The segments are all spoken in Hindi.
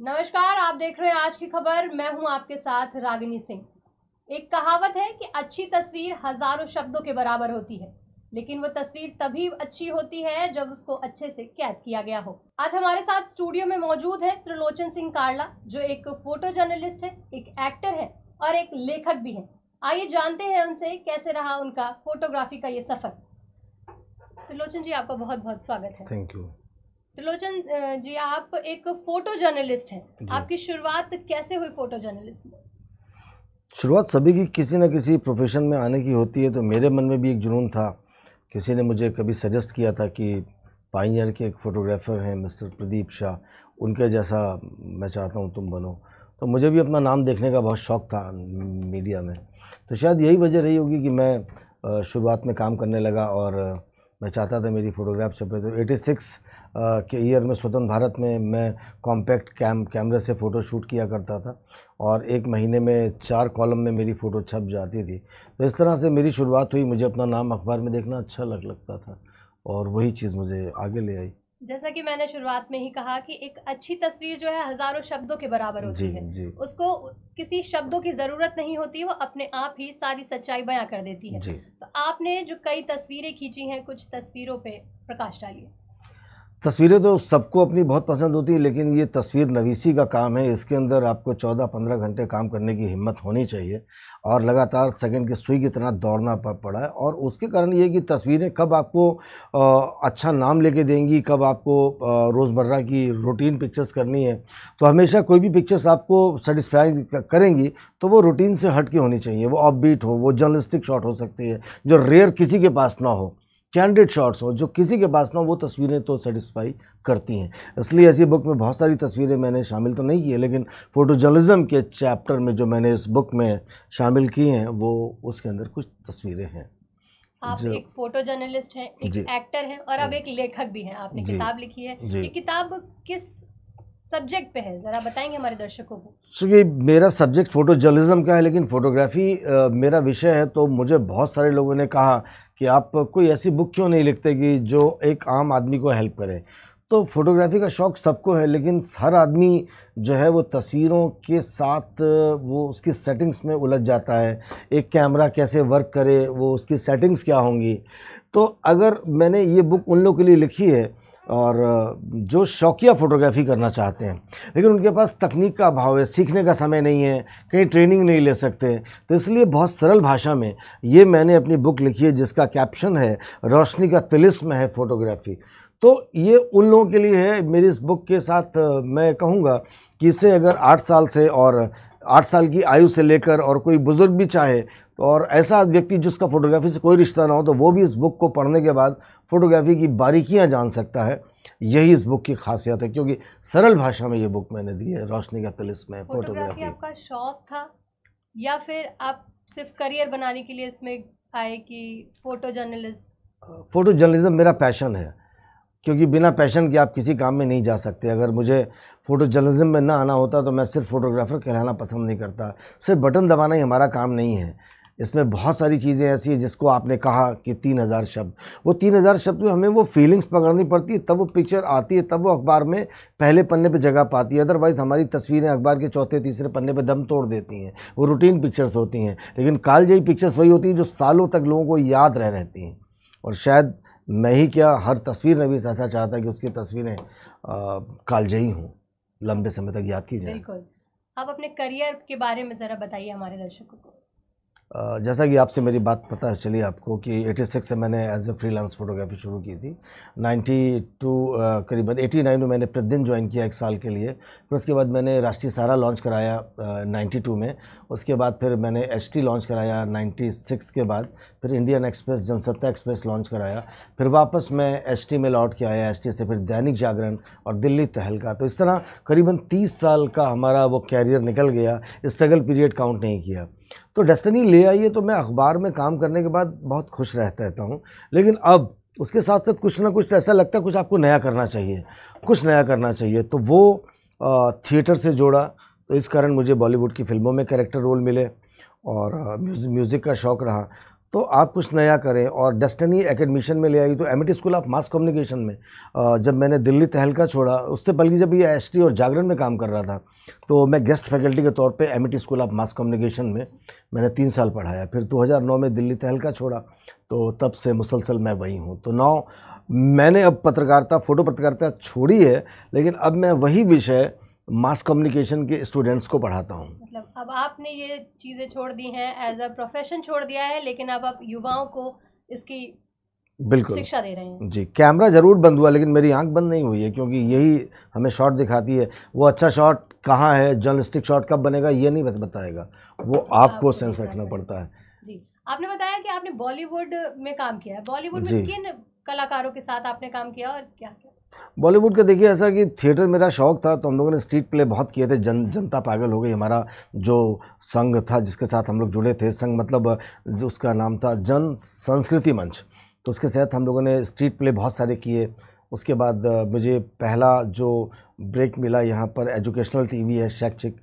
नमस्कार आप देख रहे हैं आज की खबर मैं हूं आपके साथ रागिनी सिंह एक कहावत है कि अच्छी तस्वीर हजारों शब्दों के बराबर होती है लेकिन वो तस्वीर तभी अच्छी होती है जब उसको अच्छे से कैद किया गया हो आज हमारे साथ स्टूडियो में मौजूद है त्रिलोचन सिंह कार्ला जो एक फोटो जर्नलिस्ट है एक एक्टर है और एक लेखक भी है आइए जानते हैं उनसे कैसे रहा उनका फोटोग्राफी का ये सफर त्रिलोचन जी आपका बहुत बहुत स्वागत है थैंक यू त्रिलोचन जी आप एक फोटो जर्नलिस्ट हैं आपकी शुरुआत कैसे हुई फोटो जर्नलिस्ट में शुरुआत सभी की किसी न किसी प्रोफेशन में आने की होती है तो मेरे मन में भी एक जुनून था किसी ने मुझे कभी सजेस्ट किया था कि पाइनियर के एक फ़ोटोग्राफ़र हैं मिस्टर प्रदीप शाह उनके जैसा मैं चाहता हूँ तुम बनो तो मुझे भी अपना नाम देखने का बहुत शौक़ था मीडिया में तो शायद यही वजह रही होगी कि मैं शुरुआत में काम करने लगा और मैं चाहता था मेरी फ़ोटोग्राफ छपे तो 86 के ईयर में स्वतंत्र भारत में मैं कॉम्पैक्ट कैम कैमरे से फ़ोटो शूट किया करता था और एक महीने में चार कॉलम में मेरी फ़ोटो छप जाती थी तो इस तरह से मेरी शुरुआत हुई मुझे अपना नाम अखबार में देखना अच्छा लग लगता था और वही चीज़ मुझे आगे ले आई जैसा कि मैंने शुरुआत में ही कहा कि एक अच्छी तस्वीर जो है हजारों शब्दों के बराबर होती जी, है जी। उसको किसी शब्दों की जरूरत नहीं होती वो अपने आप ही सारी सच्चाई बयां कर देती है तो आपने जो कई तस्वीरें खींची हैं कुछ तस्वीरों पे प्रकाश डालिए तस्वीरें तो सबको अपनी बहुत पसंद होती है लेकिन ये तस्वीर नवीसी का काम है इसके अंदर आपको 14-15 घंटे काम करने की हिम्मत होनी चाहिए और लगातार सेकंड के सुई की तरह दौड़ना पड़ा है और उसके कारण ये कि तस्वीरें कब आपको अच्छा नाम लेके देंगी कब आपको रोज़मर्रा की रूटीन पिक्चर्स करनी है तो हमेशा कोई भी पिक्चर्स आपको सेटिस्फाई करेंगी तो वो रूटीन से हट के होनी चाहिए वो ऑफ बीट हो वो जर्नलिस्टिक शॉट हो सकती है जो रेयर किसी के पास ना हो कैंडिड शॉट्स हो जो किसी के पास ना वो तस्वीरें तो सेटिस्फाई करती हैं इसलिए ऐसी बुक में बहुत सारी तस्वीरें मैंने शामिल तो नहीं की है लेकिन फ़ोटो जर्नलिज़म के चैप्टर में जो मैंने इस बुक में शामिल की हैं वो उसके अंदर कुछ तस्वीरें हैं आप एक फोटो जर्नलिस्ट हैं एक एक्टर हैं और अब एक लेखक भी हैं आपने किताब लिखी है ये किताब किस सब्जेक्ट पे है ज़रा बताएंगे हमारे दर्शकों को चूँकि मेरा सब्जेक्ट फ़ोटो जर्नलिज्म का है लेकिन फ़ोटोग्राफी मेरा विषय है तो मुझे बहुत सारे लोगों ने कहा कि आप कोई ऐसी बुक क्यों नहीं लिखते कि जो एक आम आदमी को हेल्प करे तो फोटोग्राफी का शौक़ सबको है लेकिन हर आदमी जो है वो तस्वीरों के साथ वो उसकी सेटिंग्स में उलझ जाता है एक कैमरा कैसे वर्क करे वो उसकी सेटिंग्स क्या होंगी तो अगर मैंने ये बुक उन लोगों के लिए लिखी है और जो शौकिया फ़ोटोग्राफी करना चाहते हैं लेकिन उनके पास तकनीक का अभाव है सीखने का समय नहीं है कहीं ट्रेनिंग नहीं ले सकते तो इसलिए बहुत सरल भाषा में ये मैंने अपनी बुक लिखी है जिसका कैप्शन है रोशनी का तिलिस्म है फ़ोटोग्राफी तो ये उन लोगों के लिए है मेरी इस बुक के साथ मैं कहूँगा कि इसे अगर आठ साल से और आठ साल की आयु से लेकर और कोई बुज़ुर्ग भी चाहे तो और ऐसा व्यक्ति जिसका फ़ोटोग्राफी से कोई रिश्ता ना हो तो वो भी इस बुक को पढ़ने के बाद फ़ोटोग्राफी की बारीकियाँ जान सकता है यही इस बुक की खासियत है क्योंकि सरल भाषा में ये बुक मैंने दी है रोशनी का तलिस में फोटोग्राफी आपका शौक था या फिर आप सिर्फ करियर बनाने के लिए इसमें आए कि फ़ोटो जर्नलिज्म फ़ोटो जर्नलिज्म मेरा पैशन है क्योंकि बिना पैशन के आप किसी काम में नहीं जा सकते अगर मुझे फ़ोटो जर्नलिज्म में ना आना होता तो मैं सिर्फ फ़ोटोग्राफ़र कहलाना पसंद नहीं करता सिर्फ बटन दबाना ही हमारा काम नहीं है इसमें बहुत सारी चीज़ें ऐसी हैं जिसको आपने कहा कि तीन हज़ार शब्द वो तीन हज़ार शब्द में हमें वो फीलिंग्स पकड़नी पड़ती है तब वो पिक्चर आती है तब वो अखबार में पहले पन्ने पे जगह पाती है अदरवाइज़ हमारी तस्वीरें अखबार के चौथे तीसरे पन्ने पे दम तोड़ देती हैं वो रूटीन पिक्चर्स होती हैं लेकिन कालजयी पिक्चर्स वही होती हैं जो सालों तक लोगों को याद रह रहती हैं और शायद मैं ही क्या हर तस्वीर भी ऐसा चाहता है कि उसकी तस्वीरें कालजयी हों लंबे समय तक याद की जाए बिल्कुल आप अपने करियर के बारे में ज़रा बताइए हमारे दर्शकों को जैसा कि आपसे मेरी बात पता चली आपको कि 86 से मैंने एज ए फ्री फोटोग्राफी शुरू की थी 92 करीबन 89 में मैंने प्रतिदिन ज्वाइन किया एक साल के लिए फिर उसके बाद मैंने राष्ट्रीय सहारा लॉन्च कराया 92 में उसके बाद फिर मैंने एच लॉन्च कराया 96 के बाद फिर Indian Express Jansatta Express launch कराया फिर वापस मैं एच में लौट के आया एच से फिर दैनिक जागरण और दिल्ली तहलका तो इस तरह करीबन तीस साल का हमारा वो कैरियर निकल गया स्ट्रगल पीरियड काउंट नहीं किया तो डेस्टनी ले आइए तो मैं अखबार में काम करने के बाद बहुत खुश रहता रहता हूँ लेकिन अब उसके साथ साथ कुछ ना कुछ ऐसा लगता है कुछ आपको नया करना चाहिए कुछ नया करना चाहिए तो वो थिएटर से जोड़ा तो इस कारण मुझे बॉलीवुड की फ़िल्मों में कैरेक्टर रोल मिले और म्यूज़िक का शौक़ रहा तो आप कुछ नया करें और डेस्टनी एकेडमिशन में ले आई तो M school of mass communication में जब मैंने दिल्ली तहलका छोड़ा उससे बल्कि जब ये एस और जागरण में काम कर रहा था तो मैं गेस्ट फैकल्टी के तौर पे M school of mass communication में मैंने तीन साल पढ़ाया फिर 2009 में दिल्ली तहलका छोड़ा तो तब से मुसलसल मैं वहीं हूँ तो नौ मैंने अब पत्रकारिता फ़ोटो पत्रकारिता छोड़ी है लेकिन अब मैं वही विषय मास कम्युनिकेशन के स्टूडेंट्स को पढ़ाता हूँ मतलब अब आपने ये चीज़ें छोड़ दी हैं एज अ प्रोफेशन छोड़ दिया है लेकिन अब आप युवाओं को इसकी बिल्कुल शिक्षा दे रहे हैं जी कैमरा ज़रूर बंद हुआ लेकिन मेरी आंख बंद नहीं हुई है क्योंकि यही हमें शॉट दिखाती है वो अच्छा शॉट कहाँ है जर्नलिस्टिक शॉट कब बनेगा ये नहीं बताएगा वो आपको सेंस रखना पड़ता है जी आपने बताया कि आपने बॉलीवुड में काम किया है बॉलीवुड में किन कलाकारों के साथ आपने काम किया और क्या क्या बॉलीवुड का देखिए ऐसा कि थिएटर मेरा शौक था तो हम लोगों ने स्ट्रीट प्ले बहुत किए थे जन जनता पागल हो गई हमारा जो संघ था जिसके साथ हम लोग जुड़े थे संघ मतलब जो उसका नाम था जन संस्कृति मंच तो उसके तहत हम लोगों ने स्ट्रीट प्ले बहुत सारे किए उसके बाद मुझे पहला जो ब्रेक मिला यहाँ पर एजुकेशनल टीवी है शैक्षिक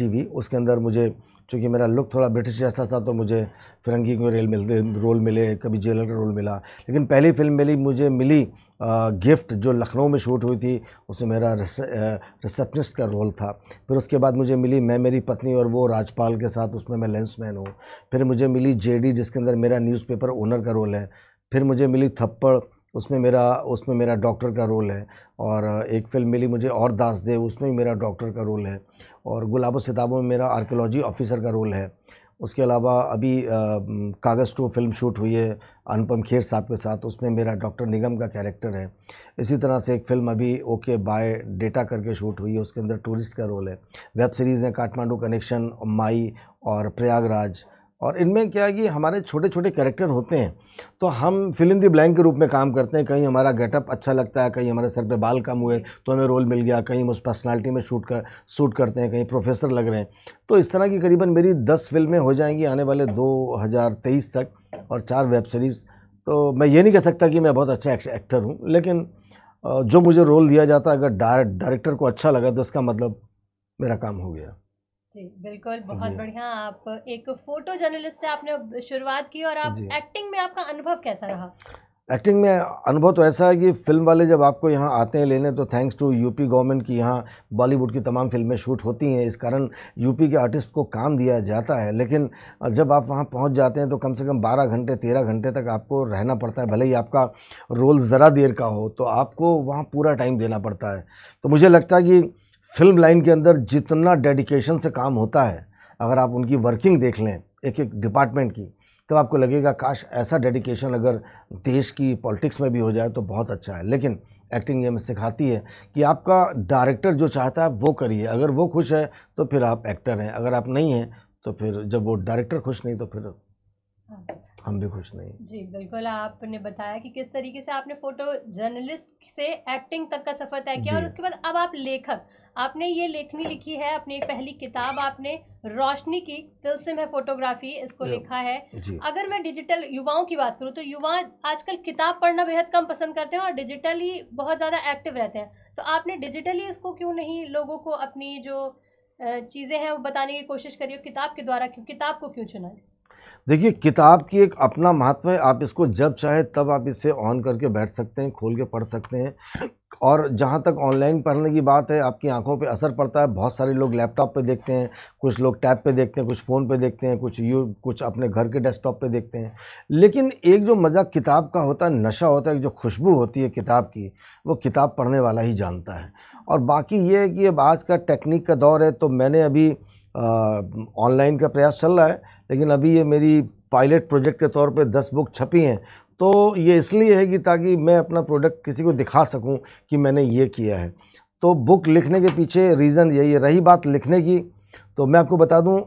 टीवी उसके अंदर मुझे चूँकि मेरा लुक थोड़ा ब्रिटिश जैसा था तो मुझे फिरंगी को रेल मिलते रोल मिले कभी जेलर का रोल मिला लेकिन पहली फिल्म मिली मुझे मिली गिफ्ट जो लखनऊ में शूट हुई थी उसमें मेरा रिसेप्शनिस्ट का रोल था फिर उसके बाद मुझे मिली मैं मेरी पत्नी और वो राजपाल के साथ उसमें मैं लेंसमैन हूँ फिर मुझे मिली जेडी जिसके अंदर मेरा न्यूज़पेपर ओनर का रोल है फिर मुझे मिली थप्पड़ उसमें मेरा उसमें मेरा डॉक्टर का रोल है और एक फ़िल्म मिली मुझे और दास देव उसमें भी मेरा डॉक्टर का रोल है और गुलाबो सिताबों में मेरा आर्कियोलॉजी ऑफिसर का रोल है उसके अलावा अभी कागज़ टू फिल्म शूट हुई है अनुपम खेर साहब के साथ उसमें मेरा डॉक्टर निगम का कैरेक्टर है इसी तरह से एक फ़िल्म अभी ओके बाय डेटा करके शूट हुई है उसके अंदर टूरिस्ट का रोल है वेब सीरीज़ हैं काठमांडू कनेक्शन माई और प्रयागराज और इनमें क्या है कि हमारे छोटे छोटे कैरेक्टर होते हैं तो हम फिल इन दी ब्लैंक के रूप में काम करते हैं कहीं हमारा गेटअप अच्छा लगता है कहीं हमारे सर पे बाल कम हुए तो हमें रोल मिल गया कहीं हम उस पर्सनैलिटी में शूट कर शूट करते हैं कहीं प्रोफेसर लग रहे हैं तो इस तरह की करीबन मेरी दस फिल्में हो जाएंगी आने वाले दो तक और चार वेब सीरीज़ तो मैं ये नहीं कह सकता कि मैं बहुत अच्छा एक्टर हूँ लेकिन जो मुझे रोल दिया जाता है अगर डायरेक्टर को अच्छा लगा तो इसका मतलब मेरा काम हो गया जी बिल्कुल बहुत बढ़िया आप एक फोटो जर्नलिस्ट से आपने शुरुआत की और आप एक्टिंग में आपका अनुभव कैसा रहा एक्टिंग में अनुभव तो ऐसा है कि फिल्म वाले जब आपको यहाँ आते हैं लेने तो थैंक्स टू यूपी गवर्नमेंट की यहाँ बॉलीवुड की तमाम फिल्में शूट होती हैं इस कारण यूपी के आर्टिस्ट को काम दिया जाता है लेकिन जब आप वहाँ पहुँच जाते हैं तो कम से कम 12 घंटे 13 घंटे तक आपको रहना पड़ता है भले ही आपका रोल ज़रा देर का हो तो आपको वहाँ पूरा टाइम देना पड़ता है तो मुझे लगता है कि फिल्म लाइन के अंदर जितना डेडिकेशन से काम होता है अगर आप उनकी वर्किंग देख लें एक एक डिपार्टमेंट की तो आपको लगेगा काश ऐसा डेडिकेशन अगर देश की पॉलिटिक्स में भी हो जाए तो बहुत अच्छा है लेकिन एक्टिंग ये हमें सिखाती है कि आपका डायरेक्टर जो चाहता है वो करिए अगर वो खुश है तो फिर आप एक्टर हैं अगर आप नहीं हैं तो फिर जब वो डायरेक्टर खुश नहीं तो फिर हाँ। हम भी खुश नहीं जी बिल्कुल आपने बताया कि किस तरीके से आपने फोटो जर्नलिस्ट से एक्टिंग तक का सफ़र तय किया और उसके बाद अब आप लेखक आपने ये लेखनी लिखी है अपनी पहली किताब आपने रोशनी की तिलसिम है फोटोग्राफी इसको लिखा है अगर मैं डिजिटल युवाओं की बात करूँ तो युवा आजकल किताब पढ़ना बेहद कम पसंद करते हैं और डिजिटली बहुत ज़्यादा एक्टिव रहते हैं तो आपने डिजिटली इसको क्यों नहीं लोगों को अपनी जो चीज़ें हैं वो बताने की कोशिश करिए किताब के द्वारा क्यों किताब को क्यों चुना है देखिए किताब की एक अपना महत्व है आप इसको जब चाहे तब आप इसे ऑन करके बैठ सकते हैं खोल के पढ़ सकते हैं और जहाँ तक ऑनलाइन पढ़ने की बात है आपकी आंखों पे असर पड़ता है बहुत सारे लोग लैपटॉप पे देखते हैं कुछ लोग टैब पे देखते हैं कुछ फ़ोन पे देखते हैं कुछ यू कुछ अपने घर के डेस्कटॉप पे देखते हैं लेकिन एक जो मज़ा किताब का होता है नशा होता है जो खुशबू होती है किताब की वो किताब पढ़ने वाला ही जानता है और बाकी ये है कि अब आज का टेक्निक का दौर है तो मैंने अभी ऑनलाइन का प्रयास चल रहा है लेकिन अभी ये मेरी पायलट प्रोजेक्ट के तौर पे दस बुक छपी हैं तो ये इसलिए है कि ताकि मैं अपना प्रोडक्ट किसी को दिखा सकूं कि मैंने ये किया है तो बुक लिखने के पीछे रीज़न यही है रही बात लिखने की तो मैं आपको बता दूं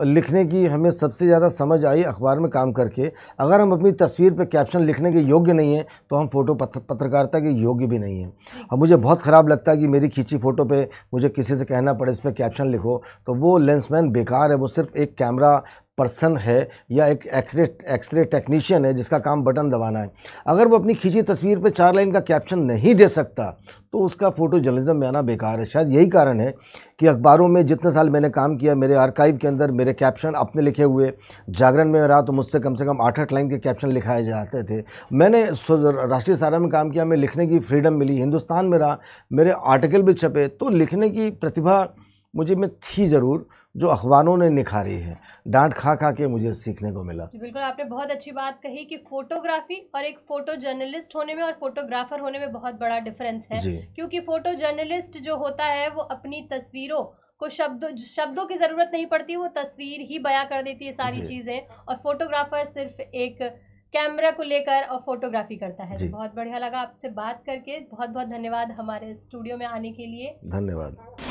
लिखने की हमें सबसे ज़्यादा समझ आई अखबार में काम करके अगर हम अपनी तस्वीर पर कैप्शन लिखने के योग्य नहीं हैं तो हम फ़ोटो पत्र, पत्रकारिता के योग्य भी नहीं हैं और मुझे बहुत ख़राब लगता है कि मेरी खींची फ़ोटो पे मुझे किसी से कहना पड़े इस पर कैप्शन लिखो तो वो लेंसमैन बेकार है वो सिर्फ एक कैमरा पर्सन है या एक एक्सरे एक्सरे टेक्नीशियन है जिसका काम बटन दबाना है अगर वो अपनी खींची तस्वीर पे चार लाइन का कैप्शन नहीं दे सकता तो उसका फ़ोटो जर्नलिज्म में आना बेकार है शायद यही कारण है कि अखबारों में जितने साल मैंने काम किया मेरे आर्काइव के अंदर मेरे कैप्शन अपने लिखे हुए जागरण में रहा तो मुझसे कम से कम आठ आठ लाइन के कैप्शन लिखाए जाते थे मैंने राष्ट्रीय सहारा में काम किया मैं लिखने की फ्रीडम मिली हिंदुस्तान में रहा मेरे आर्टिकल भी छपे तो लिखने की प्रतिभा मुझे में थी ज़रूर जो अखबारों ने निखारी है डांट खा खा के मुझे सीखने को मिला बिल्कुल आपने बहुत अच्छी बात कही कि फोटोग्राफी और एक फोटो जर्नलिस्ट होने में और फोटोग्राफर होने में बहुत बड़ा डिफरेंस है क्योंकि फोटो जर्नलिस्ट जो होता है वो अपनी तस्वीरों को शब्दों शब्दों की ज़रूरत नहीं पड़ती वो तस्वीर ही बया कर देती है सारी चीज़ें और फोटोग्राफर सिर्फ एक कैमरा को लेकर और फोटोग्राफी करता है बहुत बढ़िया लगा आपसे बात करके बहुत बहुत धन्यवाद हमारे स्टूडियो में आने के लिए धन्यवाद